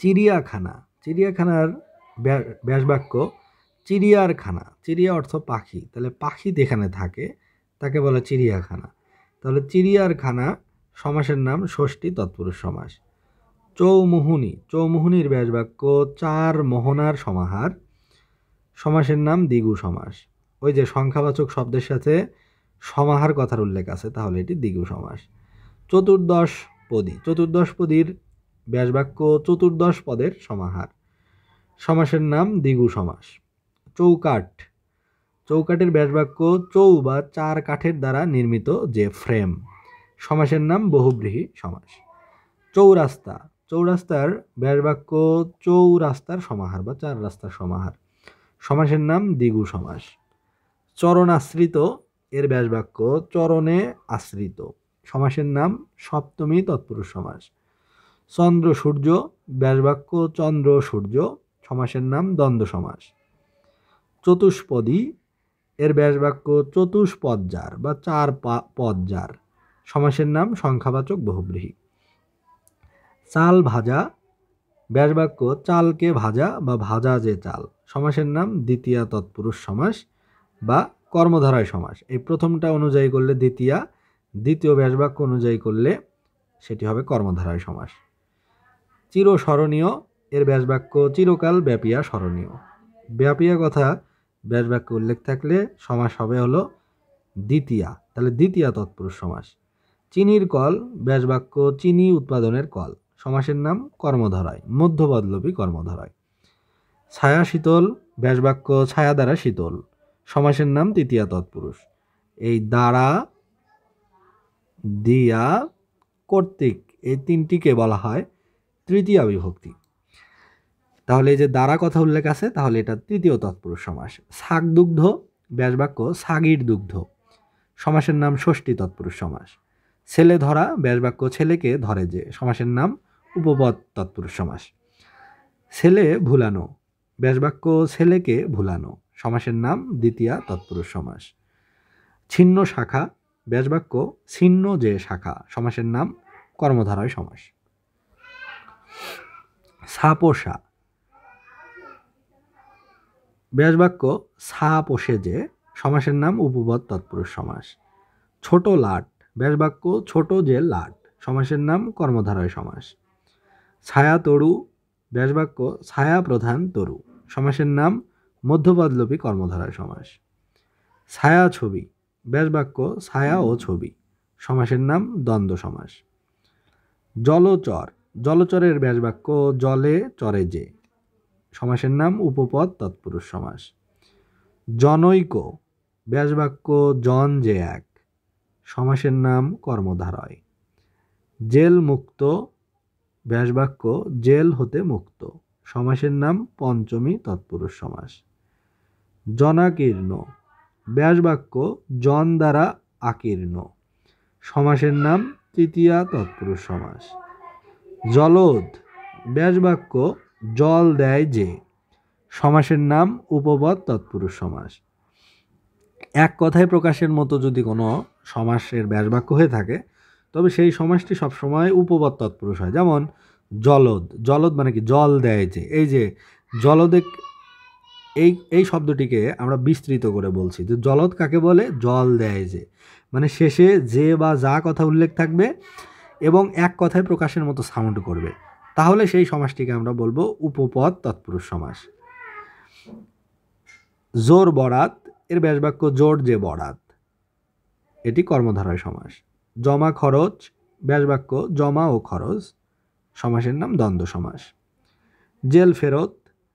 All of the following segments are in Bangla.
চিড়িয়াখানা চিড়িয়াখানার ব্যাসবাক্য চিড়িয়ার খানা চিড়িয়া অর্থ পাখি তাহলে পাখি যেখানে থাকে তাকে বলে চিড়িয়াখানা তাহলে চিড়িয়ার খানা সমাসের নাম ষষ্ঠী তৎপুরুষ সমাস চৌমুহুনি চৌমুহুনির ব্যাসবাক্য চার মোহনার সমাহার সমাসের নাম দিগু সমাস ওই যে সংখ্যাবাচক শব্দের সাথে সমাহার কথার উল্লেখ আছে তাহলে এটি দিগু সমাস চতুর্দশ পদী চতুর্দশ পদীর ব্যাসবাক্য চতুর্দশ পদের সমাহার সমাসের নাম দিগু সমাস চৌকাঠ চৌকাঠের ব্যাসবাক্য চৌ বা চার কাঠের দ্বারা নির্মিত যে ফ্রেম সমাসের নাম বহুব্রীহী সমাস চৌরাস্তা চৌরাস্তার ব্যাসবাক্য চৌরাস্তার সমাহার বা চার রাস্তার সমাহার সমাসের নাম দিগু সমাস চরণ আশ্রিত এর ব্যাসবাক্য চরণে আশ্রিত সমাসের নাম সপ্তমী তৎপুরুষ সমাস চন্দ্র সূর্য ব্যাসবাক্য চন্দ্র সূর্য সমাসের নাম দ্বন্দ্ব সমাস চতুষ্পদী এর ব্যাসবাক্য চতুষ্পদ যার বা চার পদ যার সমাসের নাম সংখ্যাবাচক বহুব্রীহী চাল ভাজা ব্যাসবাক্য চালকে ভাজা বা ভাজা যে চাল সমাসের নাম দ্বিতীয়া তৎপুরুষ সমাস বা কর্মধারায় সমাস এই প্রথমটা অনুযায়ী করলে দ্বিতীয়া দ্বিতীয় ব্যাসবাক্য অনুযায়ী করলে সেটি হবে কর্মধারায় সমাস চিরস্মরণীয় এর ব্যাসবাক্য চিরকাল ব্যাপিয়া স্মরণীয় ব্যাপিয়া কথা ব্যাসবাক্য উল্লেখ থাকলে সমাস হবে হলো দ্বিতীয়া তাহলে দ্বিতীয়া তৎপুরুষ সমাস চিনির কল ব্যাসবাক্য চিনি উৎপাদনের কল সমাসের নাম কর্মধরায় মধ্যবদলবী কর্মধরায় ছায়া শীতল ব্যাসবাক্য ছায়া দ্বারা শীতল সমাসের নাম তৃতীয়া তৎপুরুষ এই দ্বারা দিয়া কর্তৃক এই তিনটিকে বলা হয় তৃতীয় বিভক্তি তাহলে যে দ্বারা কথা উল্লেখ আছে তাহলে এটা তৃতীয় তৎপুরুষ সমাস শাক দুগ্ধ ব্যাসবাক্য সাগির দুগ্ধ সমাসের নাম ষষ্ঠী তৎপুরুষ সমাস ছেলে ধরা ব্যাসবাক্য ছেলেকে ধরে যে সমাসের নাম উপপদ তৎপুরুষ সমাস ছেলে ভুলানো ব্যাসবাক্য ছেলেকে ভুলানো সমাসের নাম দ্বিতীয়া তৎপুরুষ সমাস ছিন্ন শাখা ব্যাসবাক্য ছিন্ন যে শাখা সমাসের নাম কর্মধারয় সমাস সাপোষা ব্যাস বাক্য সাপোষে যে সমাসের নাম উপপদ তৎপুরুষ সমাস ছোট লাট ব্যাস বাক্য ছোট যে লাট সমাসের নাম কর্মধারয় সমাস ছায়া তরু ব্যাস বাক্য ছায়া প্রধান তরু সমাসের নাম মধ্যপদলোপী কর্মধারয় সমাস ছায়া ছবি ব্যাস বাক্য ছায়া ও ছবি সমাসের নাম দ্বন্দ্ব সমাস জলচর জলচরের ব্যাস বাক্য জলে চরে যে সমাসের নাম উপপদ তৎপুরুষ সমাস জনৈক ব্যাস বাক্য জন যে এক সমাসের নাম কর্মধারয় জেল মুক্ত ব্যাস বাক্য জেল হতে মুক্ত সমাসের নাম পঞ্চমী তৎপুরুষ সমাস জনাকীর্ণ ব্যাস বাক্য জন দ্বারা আকীর্ণ সমাসের নাম তৃতীয়া তৎপুরুষ সমাস জলদ ব্যাস বাক্য জল দেয় যে সমাসের নাম উপপদ তৎপুরুষ সমাস এক কথায় প্রকাশের মতো যদি কোনো সমাসের ব্যাসবাক্য হয়ে থাকে তবে সেই সমাসটি সবসময় উপপদ তৎপুরুষ হয় যেমন জলদ জলদ মানে কি জল দেয় যে এই যে জলদে এই এই শব্দটিকে আমরা বিস্তৃত করে বলছি যে জলদ কাকে বলে জল দেয় যে মানে শেষে যে বা যা কথা উল্লেখ থাকবে এবং এক কথায় প্রকাশের মতো সাউন্ড করবে তাহলে সেই সমাসটিকে আমরা বলবো উপপদ তৎপুরুষ সমাস জোর বরাত এর ব্যাসবাক্য জোর যে বরাত এটি কর্মধারায় সমাস জমা খরচ ব্যাসবাক্য জমা ও খরচ সমাসের নাম দ্বন্দ্ব সমাস জেল ফেরত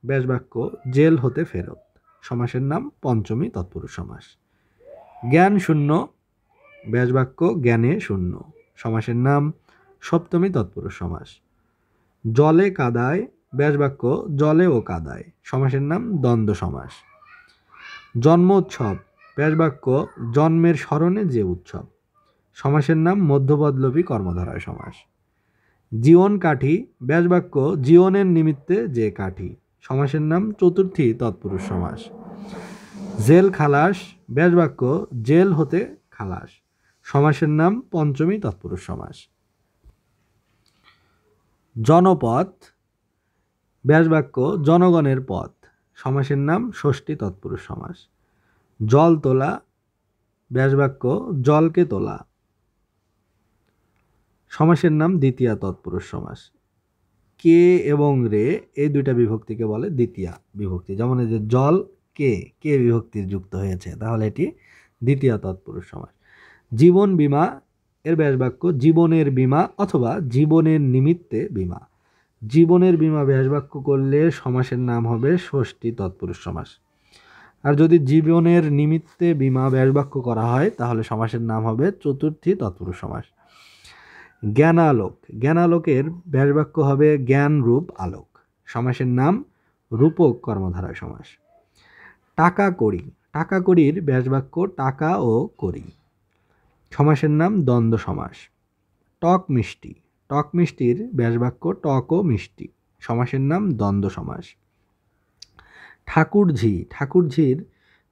ব্যাসবাক্য জেল হতে ফেরত সমাসের নাম পঞ্চমী তৎপুরুষ সমাস জ্ঞান শূন্য ব্যাসবাক্য জ্ঞানে শূন্য সমাসের নাম সপ্তমী তৎপুরুষ সমাস জলে কাদায় ব্যাসবাক্য জলে ও কাদায় সমাসের নাম দ্বন্দ্ব সমাস জন্ম উৎসব ব্যাসবাক্য জন্মের স্মরণে যে উৎসব সমাসের নাম মধ্যবদলবী কর্মধারায় সমাস জীবন কাঠি ব্যাসবাক্য জীবনের নিমিত্তে যে কাঠি সমাসের নাম চতুর্থী তৎপুরুষ সমাস জেল খালাস বাক্য জেল হতে খালাস সমাসের নাম পঞ্চমী তৎপুরুষ সমাস জনপথ ব্যাসবাক্য জনগণের পথ সমাসের নাম ষষ্ঠী তৎপুরুষ সমাস জল তোলা ব্যাসবাক্য জলকে তোলা সমাসের নাম দ্বিতীয়া তৎপুরুষ সমাস কে এবং রে এই দুইটা বিভক্তিকে বলে দ্বিতীয়া বিভক্তি যেমন এই যে জল কে কে বিভক্তির যুক্ত হয়েছে তাহলে এটি দ্বিতীয় তৎপুরুষ সমাস জীবন বিমা এর ব্যাস বাক্য জীবনের বিমা অথবা জীবনের নিমিত্তে বিমা জীবনের বিমা বাক্য করলে সমাসের নাম হবে ষষ্ঠী তৎপুরুষ সমাস আর যদি জীবনের নিমিত্তে বিমা ব্যাসবাক্য করা হয় তাহলে সমাসের নাম হবে চতুর্থী তৎপুরুষ সমাস জ্ঞানালোক জ্ঞানালোকের ব্যাসবাক্য হবে জ্ঞান রূপ আলোক সমাসের নাম রূপক কর্মধারা সমাস টাকা করি টাকা করির বাক্য টাকা ও করি সমাসের নাম দ্বন্দ্ব সমাস টক মিষ্টি টক মিষ্টির ব্যাসবাক্য টক ও মিষ্টি সমাসের নাম দ্বন্দ্ব সমাস ঠাকুরঝি ঠাকুরঝির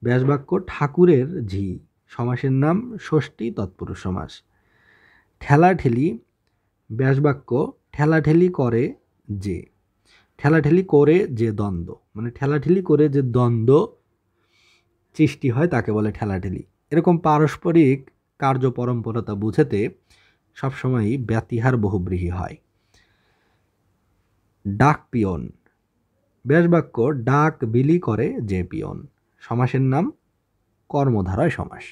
ব্যাসবাক্য ঠাকুরের ঝি সমাসের নাম ষষ্ঠী তৎপুরুষ সমাস ঠেলাঠেলি ব্যাসবাক্য ঠেলাঠেলি করে যে ঠেলাঠেলি করে যে দ্বন্দ্ব মানে ঠেলাঠেলি করে যে দ্বন্দ্ব সৃষ্টি হয় তাকে বলে ঠেলাঠেলি এরকম পারস্পরিক কার্যপরম্পরতা বুঝাতে সবসময়ই ব্যতিহার বহুব্রীহী হয় ডাক পিয়ন ব্যাসবাক্য ডাক বিলি করে যে পিয়ন সমাসের নাম কর্মধারায় সমাস